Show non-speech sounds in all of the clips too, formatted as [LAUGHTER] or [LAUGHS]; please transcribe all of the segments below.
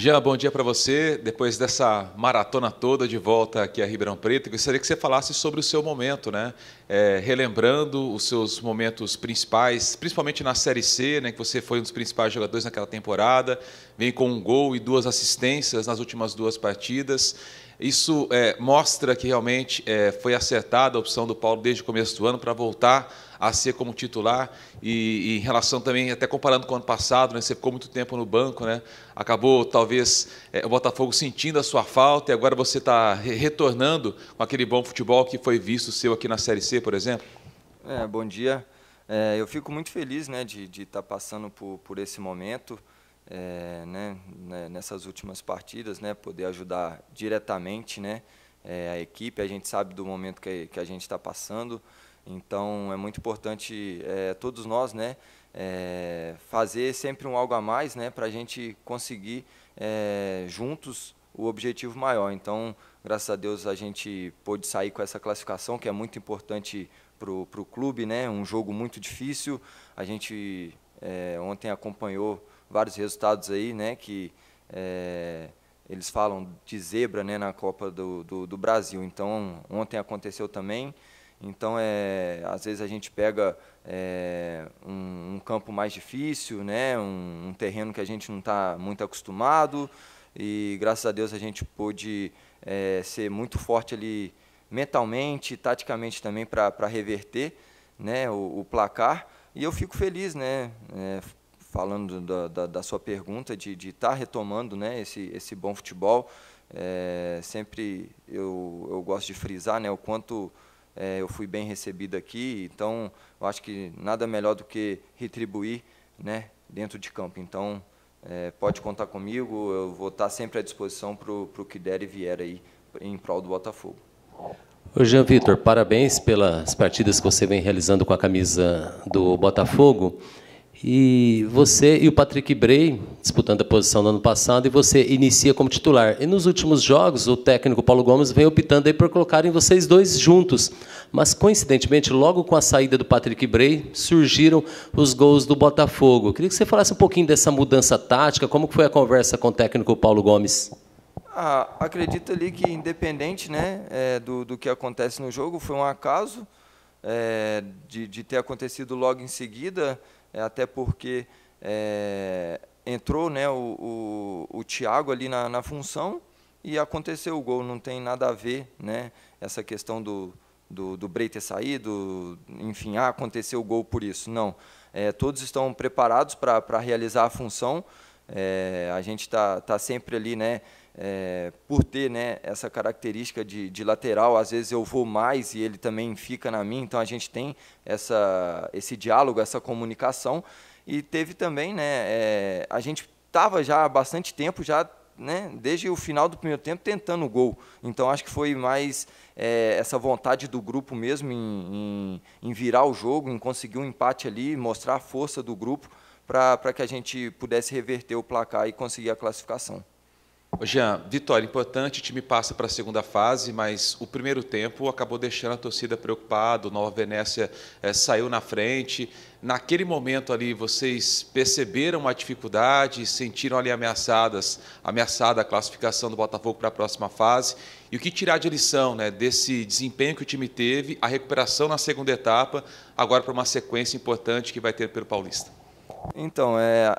Jean, bom dia para você. Depois dessa maratona toda de volta aqui a Ribeirão Preto, gostaria que você falasse sobre o seu momento, né? É, relembrando os seus momentos principais, principalmente na Série C, né? Que você foi um dos principais jogadores naquela temporada, vem com um gol e duas assistências nas últimas duas partidas. Isso é, mostra que realmente é, foi acertada a opção do Paulo desde o começo do ano para voltar a ser como titular e, e, em relação também, até comparando com o ano passado, né, você ficou muito tempo no banco, né, acabou talvez é, o Botafogo sentindo a sua falta e agora você está re retornando com aquele bom futebol que foi visto seu aqui na Série C, por exemplo? É, bom dia. É, eu fico muito feliz né, de estar tá passando por, por esse momento. É, né, né, nessas últimas partidas, né, poder ajudar diretamente, né, é, a equipe, a gente sabe do momento que, que a gente está passando, então é muito importante é, todos nós, né, é, fazer sempre um algo a mais, né, para a gente conseguir é, juntos o objetivo maior. Então, graças a Deus a gente pôde sair com essa classificação que é muito importante para o clube, né, um jogo muito difícil. A gente é, ontem acompanhou vários resultados aí, né, que é, eles falam de zebra né, na Copa do, do, do, Brasil. Então, ontem aconteceu também. Então, é, às vezes a gente pega é, um, um, campo mais difícil, né, um, um terreno que a gente não está muito acostumado. E graças a Deus a gente pôde é, ser muito forte ali mentalmente, taticamente também para reverter né, o, o, placar. E eu fico feliz, né? É, falando da, da, da, sua pergunta, de estar tá retomando né, esse, esse bom futebol. É, sempre eu, eu gosto de frisar né, o quanto é, eu fui bem recebido aqui, então eu acho que nada melhor do que retribuir né, dentro de campo. Então, é, pode contar comigo, eu vou estar tá sempre à disposição para o que der e vier aí em prol do Botafogo. Ô Jean Vitor, parabéns pelas partidas que você vem realizando com a camisa do Botafogo. E você e o Patrick Bray disputando a posição no ano passado, e você inicia como titular. E nos últimos jogos, o técnico Paulo Gomes vem optando aí por colocarem vocês dois juntos. Mas, coincidentemente, logo com a saída do Patrick Bray, surgiram os gols do Botafogo. Queria que você falasse um pouquinho dessa mudança tática, como foi a conversa com o técnico Paulo Gomes? Ah, acredito ali que, independente né, é, do, do que acontece no jogo, foi um acaso é, de, de ter acontecido logo em seguida. É, até porque é, entrou né, o, o, o Thiago ali na, na, função e aconteceu o gol. Não tem nada a ver né, essa questão do, do, do Brei ter saído, enfim, ah, aconteceu o gol por isso. Não. É, todos estão preparados para realizar a função. É, a gente está tá sempre ali, né? é, por ter né, essa característica de, de, lateral, às vezes eu vou mais e ele também fica na minha, então a gente tem essa, esse diálogo, essa comunicação. E teve também, né, é, a gente estava já há bastante tempo, já né, desde o final do primeiro tempo, tentando o gol. Então acho que foi mais é, essa vontade do grupo mesmo em, em, em virar o jogo, em conseguir um empate ali, mostrar a força do grupo para que a gente pudesse reverter o placar e conseguir a classificação. Jean, vitória importante, o time passa para a segunda fase, mas o primeiro tempo acabou deixando a torcida preocupada, Nova Venécia é, saiu na frente. Naquele momento ali, vocês perceberam a dificuldade, sentiram ali ameaçadas, ameaçada a classificação do Botafogo para a próxima fase. E o que tirar de lição né, desse desempenho que o time teve, a recuperação na segunda etapa, agora para uma sequência importante que vai ter pelo Paulista? Então, é,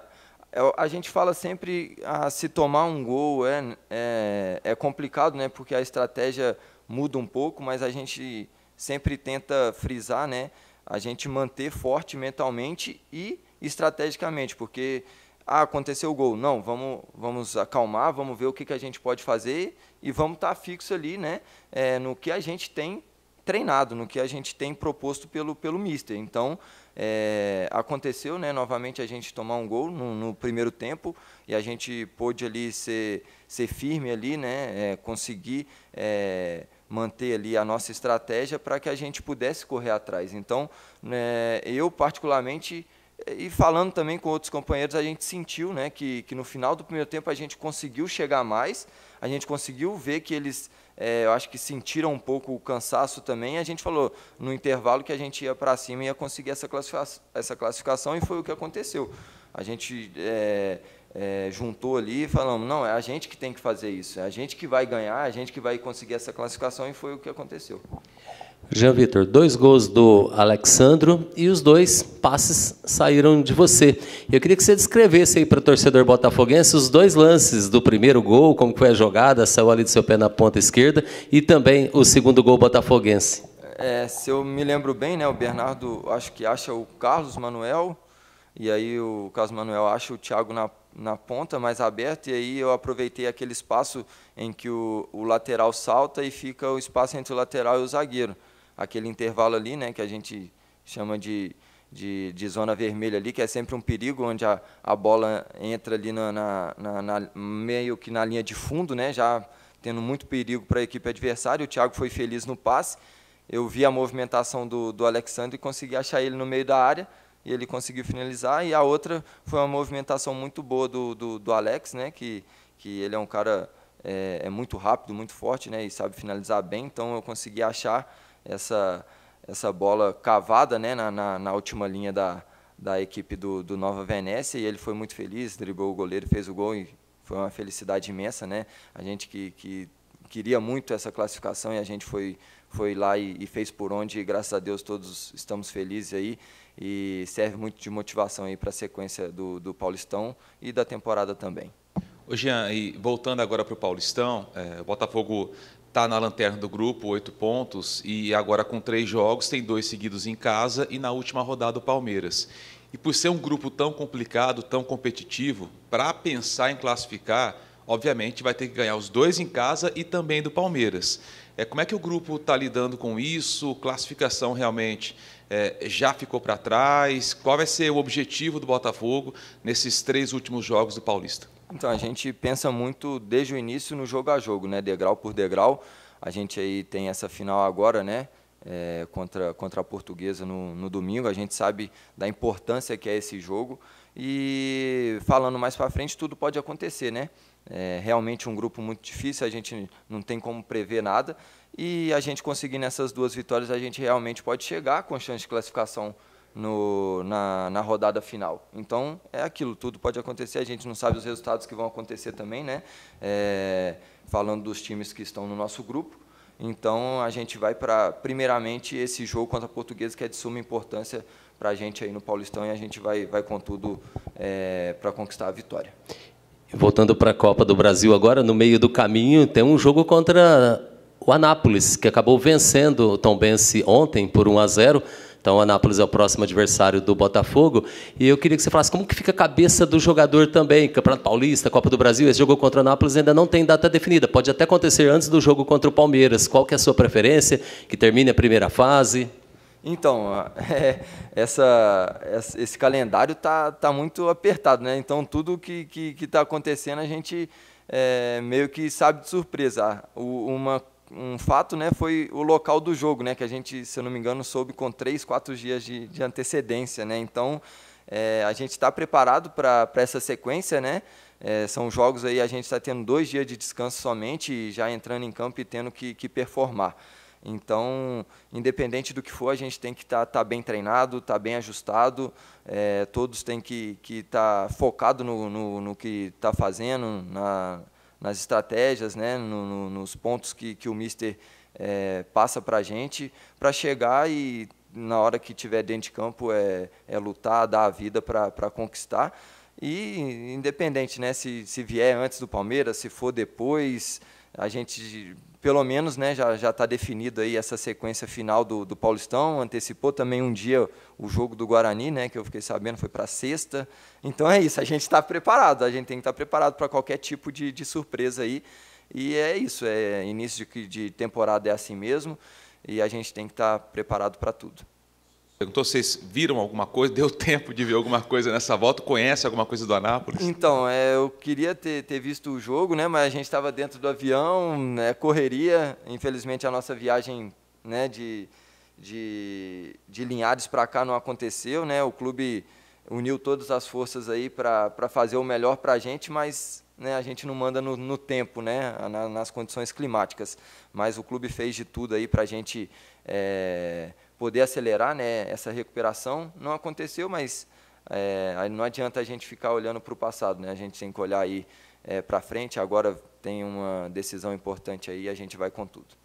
é, a gente fala sempre a ah, se tomar um gol é, é, é, complicado, né? Porque a estratégia muda um pouco, mas a gente sempre tenta frisar, né? A gente manter forte mentalmente e estrategicamente, porque ah, aconteceu o gol, não, vamos, vamos acalmar, vamos ver o que, que a gente pode fazer e vamos estar tá fixo ali, né? É, no que a gente tem treinado no que a gente tem proposto pelo, pelo Mister. Então, é, aconteceu né, novamente a gente tomar um gol no, no, primeiro tempo e a gente pôde ali ser, ser firme ali, né, é, conseguir é, manter ali a nossa estratégia para que a gente pudesse correr atrás. Então, né, eu particularmente é, e falando também com outros companheiros, a gente sentiu né, que, que no final do primeiro tempo a gente conseguiu chegar mais, a gente conseguiu ver que eles é, eu acho que sentiram um pouco o cansaço também. A gente falou no intervalo que a gente ia para cima e ia conseguir essa classificação, essa classificação, e foi o que aconteceu. A gente é, é, juntou ali e falamos: não, é a gente que tem que fazer isso, é a gente que vai ganhar, é a gente que vai conseguir essa classificação, e foi o que aconteceu. Jean Vitor, dois gols do Alexandro e os dois passes saíram de você. Eu queria que você descrevesse aí para o torcedor botafoguense os dois lances do primeiro gol, como foi a jogada, saiu ali do seu pé na ponta esquerda, e também o segundo gol botafoguense. É, se eu me lembro bem, né, o Bernardo acho que acha o Carlos Manuel, e aí o Carlos Manuel acha o Thiago na, na ponta, mais aberto, e aí eu aproveitei aquele espaço em que o, o lateral salta e fica o espaço entre o lateral e o zagueiro aquele intervalo ali, né, que a gente chama de, de, de zona vermelha ali, que é sempre um perigo, onde a, a bola entra ali na, na, na, na meio que na linha de fundo, né, já tendo muito perigo para a equipe adversária. O Thiago foi feliz no passe. Eu vi a movimentação do, do Alexandre e consegui achar ele no meio da área e ele conseguiu finalizar. E a outra foi uma movimentação muito boa do, do, do Alex, né, que, que ele é um cara é, é, muito rápido, muito forte, né, e sabe finalizar bem. Então eu consegui achar essa, essa bola cavada né, na, na, na última linha da, da equipe do, do, Nova Venécia e ele foi muito feliz, driblou o goleiro, fez o gol e foi uma felicidade imensa, né? A gente que, que queria muito essa classificação e a gente foi, foi lá e, e, fez por onde e graças a Deus todos estamos felizes aí e serve muito de motivação aí para a sequência do, do Paulistão e da temporada também. Ô Jean, e voltando agora para o Paulistão, é, o Botafogo está na lanterna do grupo, oito pontos, e agora com três jogos, tem dois seguidos em casa e na última rodada o Palmeiras. E por ser um grupo tão complicado, tão competitivo, para pensar em classificar, obviamente vai ter que ganhar os dois em casa e também do Palmeiras. É, como é que o grupo está lidando com isso? Classificação realmente é, já ficou para trás? Qual vai ser o objetivo do Botafogo nesses três últimos jogos do Paulista? Então, a gente pensa muito desde o início no jogo a jogo, né? degrau por degrau. A gente aí tem essa final agora, né? É, contra, contra a Portuguesa no, no domingo. A gente sabe da importância que é esse jogo. E falando mais para frente, tudo pode acontecer, né? É realmente um grupo muito difícil, a gente não tem como prever nada. E a gente conseguindo essas duas vitórias, a gente realmente pode chegar com chance de classificação no, na, na, rodada final. Então, é aquilo, tudo pode acontecer, a gente não sabe os resultados que vão acontecer também, né? É, falando dos times que estão no nosso grupo. Então, a gente vai para, primeiramente, esse jogo contra a Portuguesa, que é de suma importância para a gente aí no Paulistão, e a gente vai, vai com tudo é, para conquistar a vitória. Voltando para a Copa do Brasil agora, no meio do caminho tem um jogo contra o Anápolis, que acabou vencendo o Tombense ontem por 1 a 0 então, o Anápolis é o próximo adversário do Botafogo. E eu queria que você falasse como que fica a cabeça do jogador também. Campeonato Paulista, Copa do Brasil, esse jogo contra o Anápolis ainda não tem data definida. Pode até acontecer antes do jogo contra o Palmeiras. Qual que é a sua preferência? Que termine a primeira fase? Então, [LAUGHS] é, essa, esse calendário tá, tá muito apertado, né? Então, tudo que está que, que tá acontecendo, a gente é, meio que sabe de surpresa. O, uma um fato né, foi o local do jogo, né, que a gente, se eu não me engano, soube com três, quatro dias de, de antecedência. Né? Então, é, a gente está preparado para essa sequência. Né? É, são jogos aí, a gente está tendo dois dias de descanso somente, e já entrando em campo e tendo que, que performar. Então, independente do que for, a gente tem que estar tá, tá bem treinado, estar tá bem ajustado, é, todos têm que estar que tá focado no, no, no que está fazendo, na, nas estratégias, né, no, no, nos pontos que, que o Mister é, passa para a gente, para chegar e, na hora que tiver dentro de campo, é, é lutar, dar a vida para conquistar. E, independente, né, se, se vier antes do Palmeiras, se for depois, a gente, pelo menos, né, já está definido aí essa sequência final do, do Paulistão. Antecipou também um dia o jogo do Guarani, né, que eu fiquei sabendo, foi para sexta. Então é isso, a gente está preparado, a gente tem que estar tá preparado para qualquer tipo de, de surpresa aí. E é isso, é início de, de temporada é assim mesmo, e a gente tem que estar tá preparado para tudo. Perguntou se vocês viram alguma coisa, [LAUGHS] deu tempo de ver alguma coisa nessa volta, conhece alguma coisa do Anápolis? Então, é, eu queria ter, ter, visto o jogo, né, mas a gente estava dentro do avião, né, correria, infelizmente a nossa viagem né, de, de, de Linhares para cá não aconteceu, né, o clube uniu todas as forças aí para fazer o melhor para a gente, mas né, a gente não manda no, no tempo, né, na, nas condições climáticas, mas o clube fez de tudo aí para a gente... É, poder acelerar né, essa recuperação. Não aconteceu, mas é, não adianta a gente ficar olhando para o passado, né? a gente tem que olhar aí é, para frente. Agora tem uma decisão importante aí e a gente vai com tudo.